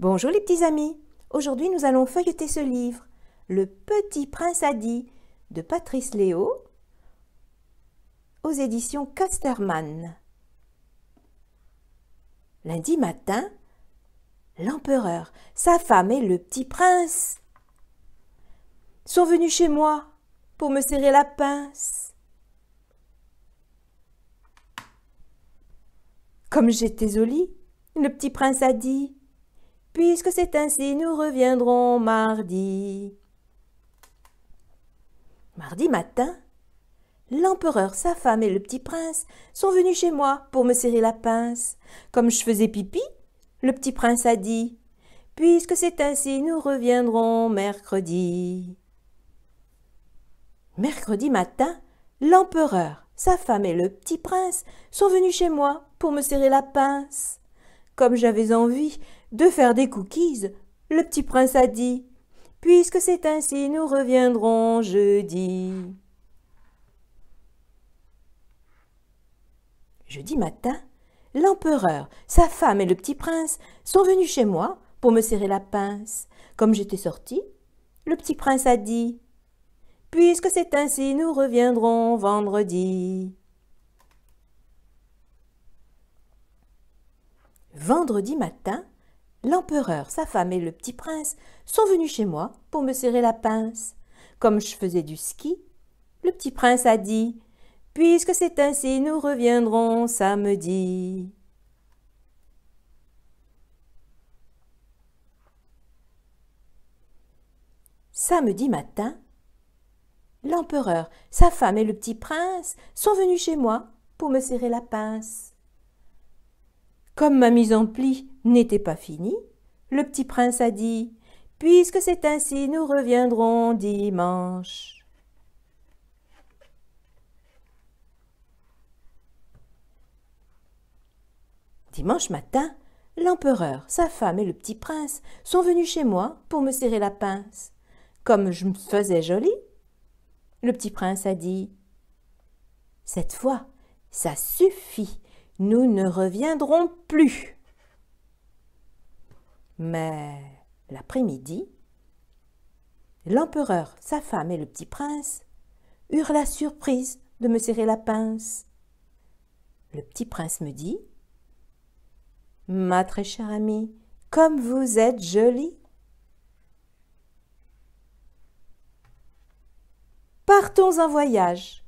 Bonjour les petits amis. Aujourd'hui, nous allons feuilleter ce livre, Le Petit Prince a dit de Patrice Léo aux éditions Casterman. Lundi matin, l'empereur, sa femme et le petit prince sont venus chez moi pour me serrer la pince. Comme j'étais au lit, le petit prince a dit Puisque c'est ainsi, nous reviendrons mardi. Mardi matin, l'empereur, sa femme et le petit prince sont venus chez moi pour me serrer la pince. Comme je faisais pipi, le petit prince a dit Puisque c'est ainsi, nous reviendrons mercredi. Mercredi matin, l'empereur, sa femme et le petit prince sont venus chez moi pour me serrer la pince. Comme j'avais envie, de faire des cookies, le petit prince a dit Puisque c'est ainsi, nous reviendrons jeudi. Jeudi matin, l'empereur, sa femme et le petit prince sont venus chez moi pour me serrer la pince. Comme j'étais sorti, le petit prince a dit Puisque c'est ainsi, nous reviendrons vendredi. Vendredi matin, l'empereur, sa femme et le petit prince sont venus chez moi pour me serrer la pince. Comme je faisais du ski, le petit prince a dit Puisque c'est ainsi, nous reviendrons samedi. Samedi matin, l'empereur, sa femme et le petit prince sont venus chez moi pour me serrer la pince. Comme ma mise en pli n'était pas finie, le petit prince a dit Puisque c'est ainsi, nous reviendrons dimanche. Dimanche matin, l'empereur, sa femme et le petit prince sont venus chez moi pour me serrer la pince. Comme je me faisais jolie, le petit prince a dit Cette fois, ça suffit, nous ne reviendrons plus. Mais l'après-midi, l'empereur, sa femme et le petit prince eurent la surprise de me serrer la pince. Le petit prince me dit Ma très chère amie, comme vous êtes jolie. Partons en voyage.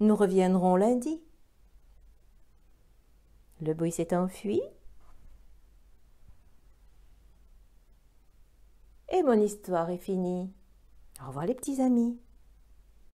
Nous reviendrons lundi. Le bruit s'est enfui. Et mon histoire est finie. Au revoir les petits amis.